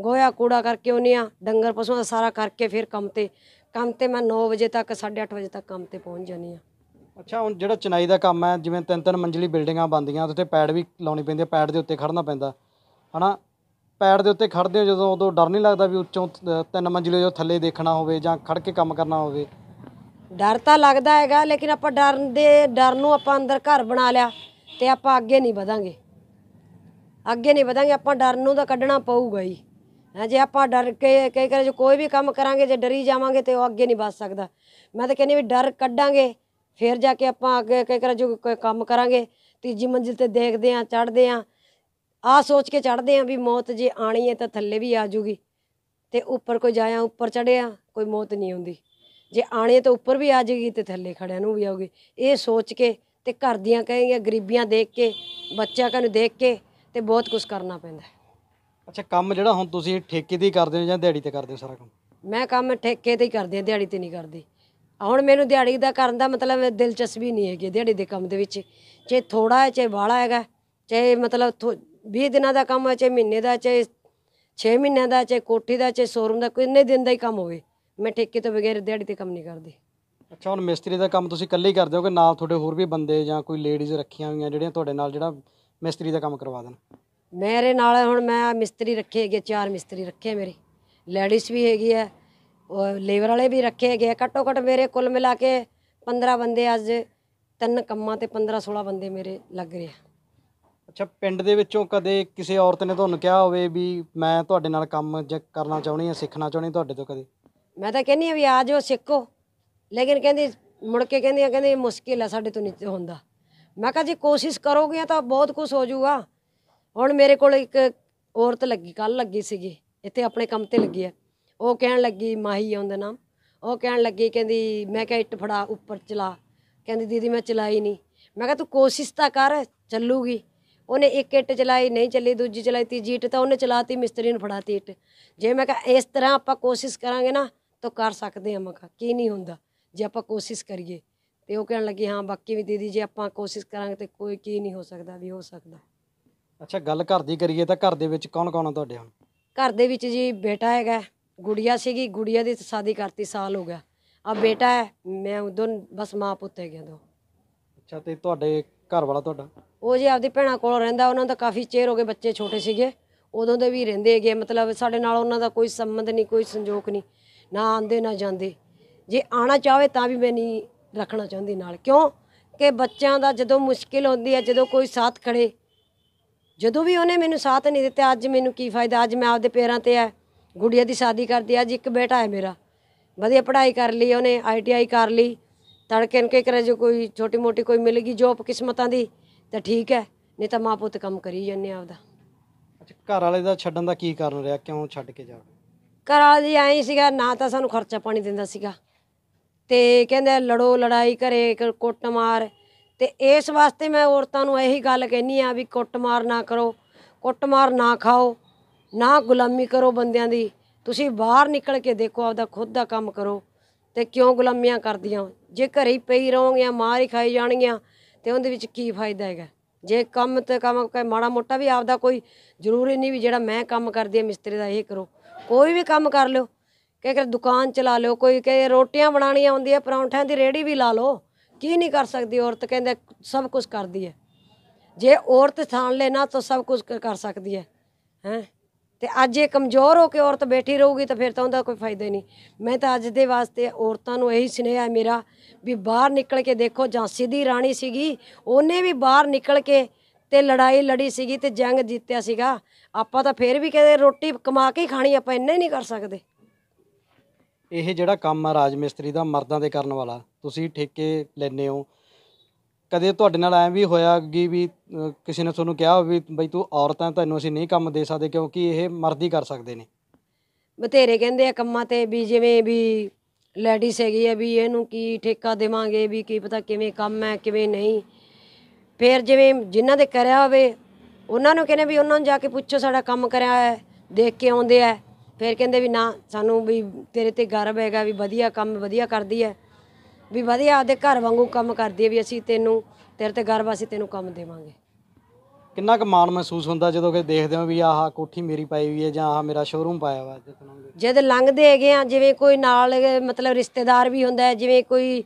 ਗੋਇਆ ਕੂੜਾ ਕਰਕੇ ਉਹਨੇ ਆ ਡੰਗਰ ਪਸ਼ੂਆਂ ਦਾ ਸਾਰਾ ਕਰਕੇ ਫਿਰ ਕੰਮ ਤੇ ਕੰਮ ਤੇ ਮੈਂ 9 ਵਜੇ ਤੱਕ 8:30 ਵਜੇ ਤੱਕ ਕੰਮ ਤੇ ਪਹੁੰਚ ਜਾਨੀ ਆ ਅੱਛਾ ਹੁਣ ਜਿਹੜਾ ਚਨਾਈ ਦਾ ਕੰਮ ਹੈ ਜਿਵੇਂ ਤਿੰਨ ਤਿੰਨ ਮੰਜ਼ਲੀ ਬਿਲਡਿੰਗਾਂ ਬੰਦੀਆਂ ਤੇ ਉੱਤੇ ਪੈੜ ਵੀ ਲਾਉਣੀ ਪੈਂਦੀ ਹੈ ਪੈੜ ਦੇ ਉੱਤੇ ਖੜਨਾ ਪੈਂਦਾ ਹਨਾ ਪੈੜ ਦੇ ਉੱਤੇ ਖੜਦੇ ਹੋ ਜਦੋਂ ਉਦੋਂ ਡਰ ਨਹੀਂ ਲੱਗਦਾ ਵੀ ਉੱਚੋਂ ਤਿੰਨ ਮੰਜ਼ਲੀ ਜੋ ਥੱਲੇ ਦੇਖਣਾ ਹੋਵੇ ਜਾਂ ਖੜ ਕੇ ਕੰਮ ਕਰਨਾ ਹੋਵੇ ਡਰ ਤਾਂ ਲੱਗਦਾ ਹੈਗਾ ਲੇਕਿਨ ਆਪਾਂ ਡਰ ਦੇ ਡਰ ਨੂੰ ਆਪਾਂ ਅੰਦਰ ਘਰ ਬਣਾ ਲਿਆ ਤੇ ਆਪਾਂ ਅੱਗੇ ਨਹੀਂ ਵਧਾਂਗੇ ਅੱਗੇ ਨਹੀਂ ਵਧਾਂਗੇ ਆਪਾਂ ਡਰ ਨੂੰ ਤਾਂ ਕੱਢਣਾ ਪਊਗਾ ਹੀ ਹਾਂ ਜੇ ਆਪਾਂ ਡਰ ਕੇ ਕਈ ਕਰੇ ਜੋ ਕੋਈ ਵੀ ਕੰਮ ਕਰਾਂਗੇ ਜੇ ਡਰੀ ਜਾਵਾਂਗੇ ਤੇ ਉਹ ਅੱਗੇ ਨਹੀਂ ਵੱਧ ਸਕਦਾ ਮੈਂ ਤਾਂ ਕਹਿੰਦੀ ਵੀ ਡਰ ਕੱਢਾਂਗੇ ਫਿਰ ਜਾ ਕੇ ਆਪਾਂ ਅੱਗੇ ਕਈ ਕਰੇ ਜੋ ਕੋਈ ਕੰਮ ਕਰਾਂਗੇ ਤੀਜੀ ਮੰਜ਼ਿਲ ਤੇ ਦੇਖਦੇ ਆਂ ਚੜਦੇ ਆਂ ਆ ਸੋਚ ਕੇ ਚੜਦੇ ਆਂ ਵੀ ਮੌਤ ਜੇ ਆਣੀ ਹੈ ਤਾਂ ਥੱਲੇ ਵੀ ਆ ਜੂਗੀ ਤੇ ਉੱਪਰ ਕੋਈ ਜਾਇਆ ਉੱਪਰ ਚੜਿਆ ਕੋਈ ਮੌਤ ਨਹੀਂ ਹੁੰਦੀ ਜੇ ਆਣੇ ਤਾਂ ਉੱਪਰ ਵੀ ਆ ਜਾਏਗੀ ਤੇ ਥੱਲੇ ਖੜਿਆ ਨੂੰ ਵੀ ਆਉਗੀ ਇਹ ਸੋਚ ਕੇ ਤੇ ਘਰ ਦੀਆਂ ਕਹਿੰਗੀਆਂ ਗਰੀਬੀਆਂ ਦੇਖ ਕੇ ਬੱਚਿਆਂ ਨੂੰ ਦੇਖ ਕੇ ਤੇ ਬਹੁਤ ਕੁਝ ਕਰਨਾ ਪੈਂਦਾ ਅੱਛਾ ਕੰਮ ਜਿਹੜਾ ਹੁਣ ਤੁਸੀਂ ਠੇਕੇ ਤੇ ਹੀ ਕਰਦੇ ਹੋ ਜਾਂ ਦਿਹਾੜੀ ਤੇ ਕਰਦੇ ਹੋ ਸਾਰਾ ਕੰਮ ਮੈਂ ਕੰਮ ਠੇਕੇ ਤੇ ਹੀ ਕਰਦੀ ਆ ਦਿਹਾੜੀ ਤੇ ਨਹੀਂ ਕਰਦੀ ਹੁਣ ਮੈਨੂੰ ਦਿਹਾੜੀ ਦਾ ਕਰਨ ਦਾ ਮਤਲਬ ਦਿਲਚਸਪੀ ਨਹੀਂ ਹੈਗੀ ਦਿਹਾੜੀ ਦੇ ਕੰਮ ਦੇ ਵਿੱਚ ਚਾਹੇ ਥੋੜਾ ਹੈ ਚਾਹੇ ਵਾਲਾ ਹੈਗਾ ਚਾਹੇ ਮਤਲਬ 20 ਦਿਨਾਂ ਦਾ ਕੰਮ ਹੈ ਚਾਹੇ ਮਹੀਨੇ ਦਾ ਚਾਹੇ 6 ਮਹੀਨਿਆਂ ਦਾ ਚਾਹੇ ਕੋਠੀ ਦਾ ਚਾਹੇ ਸ਼ੋਰੂਮ ਦਾ ਕਿੰਨੇ ਦਿਨ ਦਾ ਹੀ ਕੰਮ ਹੋਵੇ ਮੈਂ ਠੇਕੇ ਤੋਂ ਬਗੈਰ ਦਿਹਾੜੀ ਤੇ ਕੰਮ ਨਹੀਂ ਕਰਦੀ ਅੱਛਾ ਹੁਣ ਮਿਸਤਰੀ ਦਾ ਕੰਮ ਤੁਸੀਂ ਇਕੱਲੇ ਹੀ ਕਰਦੇ ਹੋ ਕਿ ਨਾਲ ਤੁਹਾਡੇ ਹੋਰ ਵੀ ਬੰਦੇ ਜਾਂ ਕੋਈ ਲੇਡੀਜ਼ ਰੱਖੀਆਂ ਹੋਈਆਂ ਜਿਹੜੀਆਂ ਤੁਹਾਡੇ ਨਾਲ ਜਿਹੜਾ ਮਿਸਤਰੀ ਦਾ ਕੰਮ ਕਰਵਾ ਦੇਣ ਮੇਰੇ ਨਾਲ ਹੁਣ ਮੈਂ ਮਿਸਤਰੀ ਰੱਖੇ ਹੈਗੇ ਚਾਰ ਮਿਸਤਰੀ ਰੱਖੇ ਮੇਰੇ ਲੇਡੀਜ਼ ਵੀ ਹੈਗੀ ਹੈ ਲੇਬਰ ਵਾਲੇ ਵੀ ਰੱਖੇ ਹੈਗੇ ਘੱਟੋ ਘੱਟ ਮੇਰੇ ਕੁੱਲ ਮਿਲਾ ਕੇ 15 ਬੰਦੇ ਅੱਜ ਤਿੰਨ ਕੰਮਾਂ ਤੇ 15 16 ਬੰਦੇ ਮੇਰੇ ਲੱਗ ਰਹੇ ਆ ਅੱਛਾ ਪਿੰਡ ਦੇ ਵਿੱਚੋਂ ਕਦੇ ਕਿਸੇ ਔਰਤ ਨੇ ਤੁਹਾਨੂੰ ਕਿਹਾ ਹੋਵੇ ਵੀ ਮੈਂ ਤੁਹਾਡੇ ਨਾਲ ਕੰਮ ਕਰਨਾ ਚਾਹੁੰਦੀ ਆ ਸਿੱਖਣਾ ਚਾਹੁੰਦੀ ਤੁਹਾਡੇ ਤੋਂ ਕਦੇ ਮੈਂ ਤਾਂ ਕਹਿੰਦੀ ਆ ਵੀ ਆ ਜਾਓ ਸਿੱਖੋ ਲੇਕਿਨ ਕਹਿੰਦੀ ਮੁੜ ਕੇ ਕਹਿੰਦੀ ਆ ਕਹਿੰਦੀ ਮੁਸ਼ਕਿਲ ਆ ਸਾਡੇ ਤੋਂ ਨਹੀਂ ਹੁੰਦਾ ਮੈਂ ਕਹਾਂ ਜੀ ਕੋਸ਼ਿਸ਼ ਕਰੋਗੇ ਤਾਂ ਬਹੁਤ ਕੁਝ ਹੋ ਜਾਊਗਾ ਹੁਣ ਮੇਰੇ ਕੋਲ ਇੱਕ ਔਰਤ ਲੱਗੀ ਕੱਲ ਲੱਗੀ ਸੀਗੀ ਇੱਥੇ ਆਪਣੇ ਕੰਮ ਤੇ ਲੱਗੀ ਆ ਉਹ ਕਹਿਣ ਲੱਗੀ ਮਾਹੀ ਆ ਉਹਦਾ ਨਾਮ ਉਹ ਕਹਿਣ ਲੱਗੀ ਕਹਿੰਦੀ ਮੈਂ ਕਿਹਾ ਇੱਟ ਫੜਾ ਉੱਪਰ ਚਲਾ ਕਹਿੰਦੀ ਦੀਦੀ ਮੈਂ ਚਲਾਈ ਨਹੀਂ ਮੈਂ ਕਿਹਾ ਤੂੰ ਕੋਸ਼ਿਸ਼ ਤਾਂ ਕਰ ਚੱਲੂਗੀ ਉਹਨੇ ਇੱਕ ਇੱਟ ਚਲਾਈ ਨਹੀਂ ਚੱਲੀ ਦੂਜੀ ਚਲਾਈ ਤੀਜੀ ਇੱਟ ਤਾਂ ਉਹਨੇ ਚਲਾਤੀ ਮਿਸਤਰੀ ਨੂੰ ਫੜਾਤੀ ਇੱਟ ਜੇ ਮੈਂ ਕਿਹਾ ਇਸ ਤਰ੍ਹਾਂ ਆਪਾਂ ਕੋਸ਼ਿਸ਼ ਕਰਾਂਗੇ ਨਾ ਤਾਂ ਕਰ ਸਕਦੇ ਹਾਂ ਮਕਾ ਕੀ ਨਹੀਂ ਹੁੰਦਾ ਜੇ ਆਪਾਂ ਕੋਸ਼ਿਸ਼ ਕਰੀਏ ਤੇ ਉਹ ਕਹਿਣ ਲੱਗੀ ਹਾਂ ਬਾਕੀ ਵੀ ਦੀਦੀ ਜੇ ਆਪਾਂ ਕੋਸ਼ਿਸ਼ ਕਰਾਂਗੇ ਤੇ ਕੋਈ ਕੀ ਨਹੀਂ ਹੋ ਸਕਦਾ ਵੀ ਹੋ ਸਕਦਾ ਅੱਛਾ ਗੱਲ ਘਰ ਦੀ ਕਰੀਏ ਤਾਂ ਘਰ ਦੇ ਵਿੱਚ ਕੌਣ ਕੌਣ ਆ ਤੁਹਾਡੇ ਹੁਣ ਘਰ ਦੇ ਵਿੱਚ ਜੀ ਬੇਟਾ ਹੈਗਾ ਗੁੜੀਆ ਸੀਗੀ ਗੁੜੀਆ ਦੀ ਸ਼ਾਦੀ ਕਰਤੀ ਸਾਲ ਹੋ ਗਿਆ ਆ ਬੇਟਾ ਹੈ ਮੈਂ ਉਦੋਂ ਬਸ ਮਾਂ ਪੁੱਤ ਹੈਗੇ ਦੋ ਅੱਛਾ ਤੇ ਤੁਹਾਡੇ ਘਰ ਵਾਲਾ ਤੁਹਾਡਾ ਉਹ ਜੀ ਆਪਦੀ ਭੈਣਾਂ ਕੋਲ ਰਹਿੰਦਾ ਉਹਨਾਂ ਦਾ ਕਾਫੀ ਚੇਰ ਹੋ ਗਏ ਬੱਚੇ ਛੋਟੇ ਸੀਗੇ ਉਦੋਂ ਦੇ ਵੀ ਰਹਿੰਦੇ ਹੈਗੇ ਮਤਲਬ ਸਾਡੇ ਨਾਲ ਉਹਨਾਂ ਦਾ ਕੋਈ ਸੰਬੰਧ ਨਹੀਂ ਕੋਈ ਸੰਜੋਗ ਨਹੀਂ ਨਾ ਆਂਦੇ ਨਾ ਜਾਂਦੇ ਜੇ ਆਣਾ ਚਾਹਵੇ ਤਾਂ ਵੀ ਮੈਂ ਨਹੀਂ ਰੱਖਣਾ ਚਾਹੁੰਦੀ ਨਾਲ ਕਿਉਂ ਕਿ ਬੱਚਿਆਂ ਦਾ ਜਦੋਂ ਮੁਸ਼ਕਿਲ ਹੁੰਦੀ ਹੈ ਜਦੋਂ ਕੋਈ ਸਾਥ ਖੜੇ ਜਦੋਂ ਵੀ ਉਹਨੇ ਮੈਨੂੰ ਸਾਥ ਨਹੀਂ ਦਿੱਤਾ ਅੱਜ ਮੈਨੂੰ ਕੀ ਫਾਇਦਾ ਅੱਜ ਮੈਂ ਆਪਦੇ ਪੈਰਾਂ ਤੇ ਆ ਗੁੜੀਆ ਦੀ ਸ਼ਾਦੀ ਕਰਦੀ ਅੱਜ ਇੱਕ ਬੇਟਾ ਹੈ ਮੇਰਾ ਵਧੀਆ ਪੜ੍ਹਾਈ ਕਰ ਲਈ ਉਹਨੇ ਆਈਟੀਆਈ ਕਰ ਲਈ ਤੜਕੇ ਨਕੇ ਕਰੇ ਜੋ ਕੋਈ ਛੋਟੀ ਮੋਟੀ ਕੋਈ ਮਿਲ ਗਈ ਜੋਬ ਕਿਸਮਤਾਂ ਦੀ ਤਾਂ ਠੀਕ ਹੈ ਨਹੀਂ ਤਾਂ ਮਾਂ ਪੁੱਤ ਕੰਮ ਕਰੀ ਜਾਂਦੇ ਆਪਦਾ ਅੱਛਾ ਘਰ ਵਾਲੇ ਦਾ ਛੱਡਣ ਦਾ ਕੀ ਕਾਰਨ ਰਿਹਾ ਕਿਉਂ ਛੱਡ ਕੇ ਜਾ ਘਰ ਵਾਲੇ ਦੀ ਐਂ ਸੀਗਾ ਨਾ ਤਾਂ ਸਾਨੂੰ ਖਰਚਾ ਪਾਣੀ ਦਿੰਦਾ ਸੀਗਾ ਤੇ ਕਹਿੰਦੇ ਲੜੋ ਲੜਾਈ ਕਰੇ ਕੁੱਟਮਾਰ ਤੇ ਇਸ ਵਾਸਤੇ ਮੈਂ ਔਰਤਾਂ ਨੂੰ ਇਹੀ ਗੱਲ ਕਹਿਨੀ ਆ ਵੀ ਕੁੱਟਮਾਰ ਨਾ ਕਰੋ ਕੁੱਟਮਾਰ ਨਾ ਖਾਓ ਨਾ ਗੁਲਾਮੀ ਕਰੋ ਬੰਦਿਆਂ ਦੀ ਤੁਸੀਂ ਬਾਹਰ ਨਿਕਲ ਕੇ ਦੇਖੋ ਆਪਦਾ ਖੁਦ ਦਾ ਕੰਮ ਕਰੋ ਤੇ ਕਿਉਂ ਗੁਲਾਮੀਆਂ ਕਰਦੀਆਂ ਜੇ ਘਰੇ ਹੀ ਪਈ ਰਹੋਗੀਆਂ ਮਾਰ ਹੀ ਖਾਈ ਜਾਣਗੀਆਂ ਤੇ ਉਹਦੇ ਵਿੱਚ ਕੀ ਫਾਇਦਾ ਹੈਗਾ ਜੇ ਕੰਮ ਤੇ ਕੰਮ ਕੋਈ ਮਾੜਾ ਮੋਟਾ ਵੀ ਆਪਦਾ ਕੋਈ ਜ਼ਰੂਰੀ ਨਹੀਂ ਵੀ ਜਿਹੜਾ ਮੈਂ ਕੰਮ ਕਰਦੀ ਆ ਮਿਸਤਰੀ ਦਾ ਇਹ ਕਰੋ ਕੋਈ ਵੀ ਕੰਮ ਕਰ ਲਿਓ ਕਿ ਦੁਕਾਨ ਚਲਾ ਲਿਓ ਕੋਈ ਕਹੇ ਰੋਟੀਆਂ ਬਣਾਉਣੀਆਂ ਹੁੰਦੀਆਂ ਪਰੌਂਠਿਆਂ ਦੀ ਰੇੜੀ ਵੀ ਲਾ ਲਓ ਕੀ ਨਹੀਂ ਕਰ ਸਕਦੀ ਔਰਤ ਕਹਿੰਦੇ ਸਭ ਕੁਝ ਕਰਦੀ ਹੈ ਜੇ ਔਰਤ ਥਾਣ ਲੈਣਾ ਤਾਂ ਸਭ ਕੁਝ ਕਰ ਸਕਦੀ ਹੈ ਹੈ ਤੇ ਅੱਜ ਇਹ ਕਮਜ਼ੋਰ ਹੋ ਕੇ ਔਰਤ ਬੈਠੀ ਰਹੂਗੀ ਤਾਂ ਫਿਰ ਤਾਂ ਉਹਦਾ ਕੋਈ ਫਾਇਦਾ ਨਹੀਂ ਮੈਂ ਤਾਂ ਅੱਜ ਦੇ ਵਾਸਤੇ ਔਰਤਾਂ ਨੂੰ ਇਹੀ ਸੁਨੇਹਾ ਹੈ ਮੇਰਾ ਵੀ ਬਾਹਰ ਨਿਕਲ ਕੇ ਦੇਖੋ ਝਾਂਸੀ ਦੀ ਰਾਣੀ ਸੀਗੀ ਉਹਨੇ ਵੀ ਬਾਹਰ ਨਿਕਲ ਕੇ ਤੇ ਲੜਾਈ ਲੜੀ ਸੀਗੀ ਤੇ ਜੰਗ ਜਿੱਤਿਆ ਸੀਗਾ ਆਪਾਂ ਤਾਂ ਫੇਰ ਵੀ ਕਹਿੰਦੇ ਰੋਟੀ ਕਮਾ ਕੇ ਖਾਣੀ ਆਪਾਂ ਇੰਨਾ ਹੀ ਨਹੀਂ ਕਰ ਸਕਦੇ ਇਹ ਜਿਹੜਾ ਕੰਮ ਆ ਰਾਜ ਮਿਸਤਰੀ ਦਾ ਮਰਦਾਂ ਦੇ ਕਰਨ ਵਾਲਾ ਤੁਸੀਂ ਠੇਕੇ ਲੈਨੇ ਹੋ ਕਦੇ ਤੁਹਾਡੇ ਨਾਲ ਐਂ ਵੀ ਹੋਇਆ ਕਿ ਵੀ ਕਿਸੇ ਨੇ ਤੁਹਾਨੂੰ ਕਿਹਾ ਵੀ ਬਈ ਤੂੰ ਔਰਤਾਂ ਤੈਨੂੰ ਅਸੀਂ ਨਹੀਂ ਕੰਮ ਦੇ ਸਕਦੇ ਕਿਉਂਕਿ ਇਹ ਮਰਦ ਹੀ ਕਰ ਸਕਦੇ ਨੇ ਬਥੇਰੇ ਕਹਿੰਦੇ ਆ ਕੰਮਾਂ ਤੇ ਵੀ ਜਿਵੇਂ ਵੀ ਲੈਡੀਸ ਹੈਗੀ ਆ ਵੀ ਇਹਨੂੰ ਕੀ ਠੇਕਾ ਦੇਵਾਂਗੇ ਵੀ ਕੀ ਪਤਾ ਕਿਵੇਂ ਕੰਮ ਹੈ ਕਿਵੇਂ ਨਹੀਂ ਫਿਰ ਜਿਵੇਂ ਜਿਨ੍ਹਾਂ ਦੇ ਕਰਿਆ ਹੋਵੇ ਉਹਨਾਂ ਨੂੰ ਕਹਿੰਦੇ ਵੀ ਉਹਨਾਂ ਨੂੰ ਜਾ ਕੇ ਪੁੱਛੋ ਸਾਡਾ ਕੰਮ ਕਰਿਆ ਹੋਇਆ ਹੈ ਦੇਖ ਕੇ ਆਉਂਦੇ ਆ ਫਿਰ ਕਹਿੰਦੇ ਵੀ ਨਾ ਸਾਨੂੰ ਵੀ ਤੇਰੇ ਤੇ ਗਰਵ ਹੈਗਾ ਵੀ ਵਧੀਆ ਕੰਮ ਵਧੀਆ ਕਰਦੀ ਹੈ ਵੀ ਵਧੀਆ ਆਦੇ ਘਰ ਵਾਂਗੂ ਕੰਮ ਕਰਦੀ ਹੈ ਵੀ ਅਸੀਂ ਤੈਨੂੰ ਤੇਰੇ ਤੇ ਗਰਵ ਅਸੀਂ ਤੈਨੂੰ ਕੰਮ ਦੇਵਾਂਗੇ ਕਿੰਨਾ ਕੁ ਮਾਣ ਮਹਿਸੂਸ ਹੁੰਦਾ ਜਦੋਂ ਕਿ ਦੇਖਦੇ ਹਾਂ ਵੀ ਆਹ ਕੋਠੀ ਮੇਰੀ ਪਾਈ ਹੋਈ ਹੈ ਜਾਂ ਆਹ ਮੇਰਾ ਸ਼ੋਰੂਮ ਪਾਇਆ ਵਾ ਜਦ ਲੰਘਦੇ ਹੈਗੇ ਆ ਜਿਵੇਂ ਕੋਈ ਨਾਲ ਮਤਲਬ ਰਿਸ਼ਤੇਦਾਰ ਵੀ ਹੁੰਦਾ ਹੈ ਜਿਵੇਂ ਕੋਈ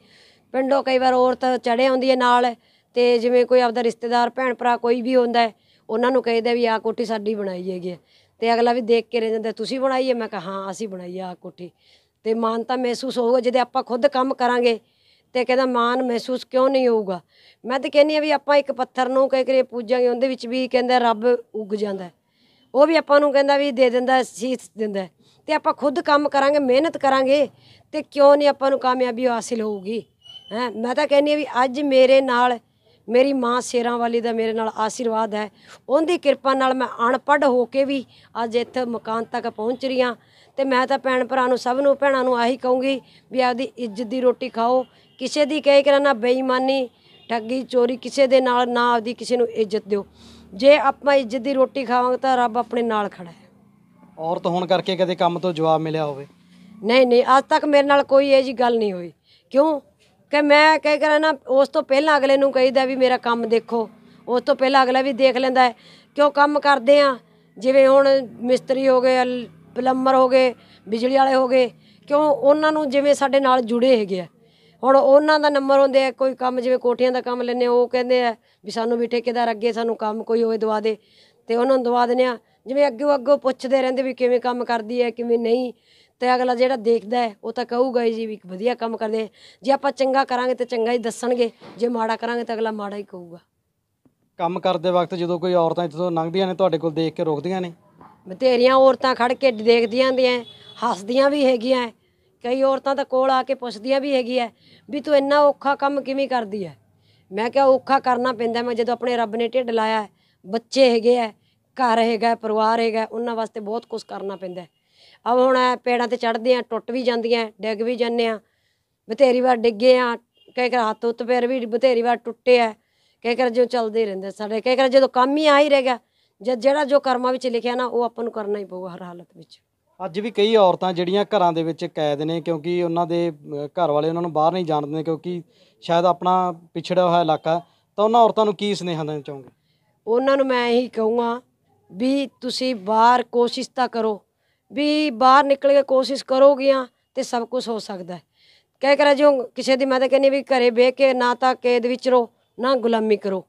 ਪਿੰਡੋਂ ਕਈ ਵਾਰ ਔਰਤ ਚੜੇ ਆਉਂਦੀ ਹੈ ਨਾਲ ਤੇ ਜਿਵੇਂ ਕੋਈ ਆਪਦਾ ਰਿਸ਼ਤੇਦਾਰ ਭੈਣ ਭਰਾ ਕੋਈ ਵੀ ਹੁੰਦਾ ਹੈ ਉਹਨਾਂ ਨੂੰ ਕਹਿੰਦੇ ਵੀ ਆਹ ਕੋਠੀ ਸਾਡੀ ਬਣਾਈ ਹੈਗੀ ਤੇ ਅਗਲਾ ਵੀ ਦੇਖ ਕੇ ਰਹਿ ਜਾਂਦਾ ਤੁਸੀਂ ਬਣਾਈ ਹੈ ਮੈਂ ਕਿਹਾ ਹਾਂ ਅਸੀਂ ਬਣਾਈ ਆ ਕੋਠੀ ਤੇ ਮਾਨ ਤਾਂ ਮਹਿਸੂਸ ਹੋਊਗਾ ਜਦੋਂ ਆਪਾਂ ਖੁਦ ਕੰਮ ਕਰਾਂਗੇ ਤੇ ਕਹਿੰਦਾ ਮਾਨ ਮਹਿਸੂਸ ਕਿਉਂ ਨਹੀਂ ਹੋਊਗਾ ਮੈਂ ਤਾਂ ਕਹਿੰਨੀ ਆ ਵੀ ਆਪਾਂ ਇੱਕ ਪੱਥਰ ਨੂੰ ਕਹਿ ਕੇ ਪੂਜਾਂਗੇ ਉਹਦੇ ਵਿੱਚ ਵੀ ਕਹਿੰਦਾ ਰੱਬ ਉੱਗ ਜਾਂਦਾ ਉਹ ਵੀ ਆਪਾਂ ਨੂੰ ਕਹਿੰਦਾ ਵੀ ਦੇ ਦਿੰਦਾ ਸੀਸ ਦਿੰਦਾ ਤੇ ਆਪਾਂ ਖੁਦ ਕੰਮ ਕਰਾਂਗੇ ਮਿਹਨਤ ਕਰਾਂਗੇ ਤੇ ਕਿਉਂ ਨਹੀਂ ਆਪਾਂ ਨੂੰ ਕਾਮਯਾਬੀ ਹਾਸਿਲ ਹੋਊਗੀ ਹੈ ਮੈਂ ਤਾਂ ਕਹਿੰਨੀ ਆ ਵੀ ਅੱਜ ਮੇਰੇ ਨਾਲ ਮੇਰੀ ਮਾਂ ਸ਼ੇਰਾਂ ਵਾਲੀ ਦਾ ਮੇਰੇ ਨਾਲ ਆਸ਼ੀਰਵਾਦ ਹੈ ਉਹਦੀ ਕਿਰਪਾ ਨਾਲ ਮੈਂ ਅਣਪੜ ਹੋ ਕੇ ਵੀ ਅੱਜ ਇੱਥੇ ਮਕਾਨ ਤੱਕ ਪਹੁੰਚ ਰਹੀ ਹਾਂ ਤੇ ਮੈਂ ਤਾਂ ਭੈਣ ਭਰਾ ਨੂੰ ਸਭ ਨੂੰ ਭੈਣਾਂ ਨੂੰ ਆਹੀ ਕਹੂੰਗੀ ਵੀ ਆਪਦੀ ਇੱਜ਼ਤ ਦੀ ਰੋਟੀ ਖਾਓ ਕਿਸੇ ਦੀ ਕਹਿ ਕਿ ਨਾ ਬੇਈਮਾਨੀ ਠੱਗੀ ਚੋਰੀ ਕਿਸੇ ਦੇ ਨਾਲ ਨਾ ਆਪਦੀ ਕਿਸੇ ਨੂੰ ਇੱਜ਼ਤ ਦਿਓ ਜੇ ਆਪਾਂ ਇੱਜ਼ਤ ਦੀ ਰੋਟੀ ਖਾਵਾਂਗੇ ਤਾਂ ਰੱਬ ਆਪਣੇ ਨਾਲ ਖੜਾ ਹੈ ਔਰਤ ਹੋਣ ਕਰਕੇ ਕਦੇ ਕੰਮ ਤੋਂ ਜਵਾਬ ਮਿਲਿਆ ਹੋਵੇ ਨਹੀਂ ਨਹੀਂ ਅੱਜ ਤੱਕ ਮੇਰੇ ਨਾਲ ਕੋਈ ਇਹ ਜੀ ਗੱਲ ਨਹੀਂ ਹੋਈ ਕਿਉਂ ਕਿ ਮੈਂ ਕਹਿ ਕਰਾਂ ਨਾ ਉਸ ਤੋਂ ਪਹਿਲਾਂ ਅਗਲੇ ਨੂੰ ਕਹੀਦਾ ਵੀ ਮੇਰਾ ਕੰਮ ਦੇਖੋ ਉਸ ਤੋਂ ਪਹਿਲਾਂ ਅਗਲਾ ਵੀ ਦੇਖ ਲੈਂਦਾ ਹੈ ਕਿਉਂ ਕੰਮ ਕਰਦੇ ਆ ਜਿਵੇਂ ਹੁਣ ਮਿਸਤਰੀ ਹੋ ਗਏ ਪਲੰਬਰ ਹੋ ਗਏ ਬਿਜਲੀ ਵਾਲੇ ਹੋ ਗਏ ਕਿਉਂ ਉਹਨਾਂ ਨੂੰ ਜਿਵੇਂ ਸਾਡੇ ਨਾਲ ਜੁੜੇ ਹੈਗੇ ਆ ਹੁਣ ਉਹਨਾਂ ਦਾ ਨੰਬਰ ਹੁੰਦੇ ਆ ਕੋਈ ਕੰਮ ਜਿਵੇਂ ਕੋਠੀਆਂ ਦਾ ਕੰਮ ਲੈਨੇ ਉਹ ਕਹਿੰਦੇ ਆ ਵੀ ਸਾਨੂੰ ਵੀ ਠੇਕੇਦਾਰ ਅੱਗੇ ਸਾਨੂੰ ਕੰਮ ਕੋਈ ਹੋਵੇ ਦਵਾ ਦੇ ਤੇ ਉਹਨਾਂ ਨੂੰ ਦਵਾ ਦਿੰਦੇ ਆ ਜਿਵੇਂ ਅੱਗੇ ਅੱਗੇ ਪੁੱਛਦੇ ਰਹਿੰਦੇ ਵੀ ਕਿਵੇਂ ਕੰਮ ਕਰਦੀ ਹੈ ਕਿਵੇਂ ਨਹੀਂ ਤੇ ਅਗਲਾ ਜਿਹੜਾ ਦੇਖਦਾ ਹੈ ਉਹ ਤਾਂ ਕਹੂਗਾ ਜੀ ਵੀ ਵਧੀਆ ਕੰਮ ਕਰਦੇ ਜੇ ਆਪਾਂ ਚੰਗਾ ਕਰਾਂਗੇ ਤੇ ਚੰਗਾ ਹੀ ਦੱਸਣਗੇ ਜੇ ਮਾੜਾ ਕਰਾਂਗੇ ਤਾਂ ਅਗਲਾ ਮਾੜਾ ਹੀ ਕਹੂਗਾ ਕੰਮ ਕਰਦੇ ਵਕਤ ਜਦੋਂ ਕੋਈ ਔਰਤਾਂ ਇੱਥੋਂ ਲੰਘਦੀਆਂ ਨੇ ਤੁਹਾਡੇ ਕੋਲ ਦੇਖ ਕੇ ਰੁਕਦੀਆਂ ਨੇ ਬਥੇਰੀਆਂ ਔਰਤਾਂ ਖੜ ਕੇ ਦੇਖਦੀਆਂ ਹੁੰਦੀਆਂ ਹੱਸਦੀਆਂ ਵੀ ਹੈਗੀਆਂ ਕਈ ਔਰਤਾਂ ਤਾਂ ਕੋਲ ਆ ਕੇ ਪੁੱਛਦੀਆਂ ਵੀ ਹੈਗੀਆਂ ਵੀ ਤੂੰ ਇੰਨਾ ਔਖਾ ਕੰਮ ਕਿਵੇਂ ਕਰਦੀ ਐ ਮੈਂ ਕਿਹਾ ਔਖਾ ਕਰਨਾ ਪੈਂਦਾ ਮੈਂ ਜਦੋਂ ਆਪਣੇ ਰੱਬ ਨੇ ਢਿੱਡ ਲਾਇਆ ਬੱਚੇ ਹੈਗੇ ਆ ਘਰ ਹੈਗਾ ਪਰਿਵਾਰ ਹੈਗਾ ਉਹਨਾਂ ਵਾਸਤੇ ਬਹੁਤ ਕੁਝ ਕਰਨਾ ਪੈਂਦਾ ਆ ਹੁਣ ਪੇੜਾਂ ਤੇ ਚੜਦੇ ਆ ਟੁੱਟ ਵੀ ਜਾਂਦੀਆਂ ਡਿੱਗ ਵੀ ਜਾਂਦੇ ਆ ਬਥੇਰੀ ਵਾਰ ਡਿੱਗੇ ਆ ਕਈ ਕਰ ਹੱਥ ਉੱਤ ਪੈਰ ਵੀ ਬਥੇਰੀ ਵਾਰ ਟੁੱਟੇ ਆ ਕਈ ਕਰ ਜੋ ਚੱਲਦੇ ਰਹਿੰਦੇ ਸਾਡੇ ਕਈ ਕਰ ਜਦੋਂ ਕੰਮ ਹੀ ਆ ਹੀ ਗਿਆ ਜਦ ਜਿਹੜਾ ਜੋ ਕਰਮਾਂ ਵਿੱਚ ਲਿਖਿਆ ਨਾ ਉਹ ਆਪਾਂ ਨੂੰ ਕਰਨਾ ਹੀ ਪਊਗਾ ਹਰ ਹਾਲਤ ਵਿੱਚ ਅੱਜ ਵੀ ਕਈ ਔਰਤਾਂ ਜਿਹੜੀਆਂ ਘਰਾਂ ਦੇ ਵਿੱਚ ਕੈਦ ਨੇ ਕਿਉਂਕਿ ਉਹਨਾਂ ਦੇ ਘਰ ਵਾਲੇ ਉਹਨਾਂ ਨੂੰ ਬਾਹਰ ਨਹੀਂ ਜਾਣ ਦਿੰਦੇ ਕਿਉਂਕਿ ਸ਼ਾਇਦ ਆਪਣਾ ਪਿਛੜਿਆ ਹੋਇਆ ਇਲਾਕਾ ਤਾਂ ਉਹਨਾਂ ਔਰਤਾਂ ਨੂੰ ਕੀ ਸੁਨੇਹਾ ਦੇਣਾ ਚਾਹੋਗੇ ਉਹਨਾਂ ਨੂੰ ਮੈਂ ਇਹੀ ਕਹੂੰਗਾ ਵੀ ਤੁਸੀਂ ਬਾਹਰ ਕੋਸ਼ਿਸ਼ ਤਾਂ ਕਰੋ ਵੀ ਬਾਹਰ ਨਿਕਲ ਕੇ ਕੋਸ਼ਿਸ਼ ਕਰੋਗੀਆਂ ਤੇ ਸਭ ਕੁਝ ਹੋ ਸਕਦਾ ਹੈ ਕਹਿ ਕਰਾ ਜੋ ਕਿਸੇ ਦੀ ਮੈਂ ਤਾਂ ਕਹਿੰਨੀ ਵੀ ਘਰੇ ਬਹਿ ਕੇ ਨਾ ਤਾਂ ਕੈਦ ਵਿੱਚ ਰੋ ਨਾ ਗੁਲਾਮੀ ਕਰੋ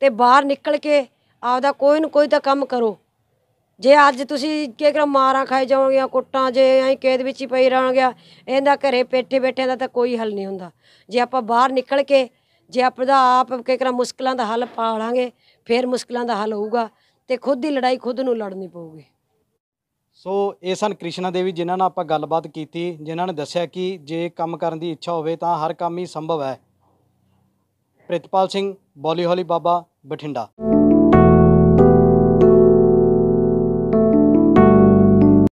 ਤੇ ਬਾਹਰ ਨਿਕਲ ਕੇ ਆਪਦਾ ਕੋਈ ਨਾ ਕੋਈ ਤਾਂ ਕੰਮ ਕਰੋ ਜੇ ਅੱਜ ਤੁਸੀਂ ਕਹਿ ਕਰ ਮਾਰਾਂ ਖਾਏ ਜਾਓਗੇ ਕੁੱਟਾਂ ਜੇ ਐਂ ਕੈਦ ਵਿੱਚ ਹੀ ਪਈ ਰਹਿਣਗੇ ਇਹਦਾ ਘਰੇ ਪੇਟੇ ਬੈਠਿਆਂ ਦਾ ਤਾਂ ਕੋਈ ਹੱਲ ਨਹੀਂ ਹੁੰਦਾ ਜੇ ਆਪਾਂ ਬਾਹਰ ਨਿਕਲ ਕੇ ਜੇ ਆਪਦਾ ਆਪ ਕਹਿ ਕਰ ਮੁਸ਼ਕਲਾਂ ਦਾ ਹੱਲ ਪਾ ਲਾਂਗੇ ਫਿਰ ਮੁਸ਼ਕਲਾਂ ਦਾ ਹੱਲ ਹੋਊਗਾ ਤੇ ਖੁਦ ਦੀ ਲੜਾਈ ਖੁਦ ਨੂੰ ਲੜਨੀ ਪਊਗੀ ਸੋ ਇਹ ਸਨ ਕ੍ਰਿਸ਼ਨਾ ਦੇਵੀ ਜਿਨ੍ਹਾਂ ਨਾਲ ਆਪਾਂ ਗੱਲਬਾਤ ਕੀਤੀ ਜਿਨ੍ਹਾਂ ਨੇ ਦੱਸਿਆ ਕਿ ਜੇ ਕੰਮ ਕਰਨ ਦੀ ਇੱਛਾ ਹੋਵੇ ਤਾਂ ਹਰ ਕੰਮ ਹੀ ਸੰਭਵ ਹੈ ਪ੍ਰਿਤਪਾਲ ਸਿੰਘ ਬੋਲੀ ਹੋਲੀ ਬਾਬਾ ਬਠਿੰਡਾ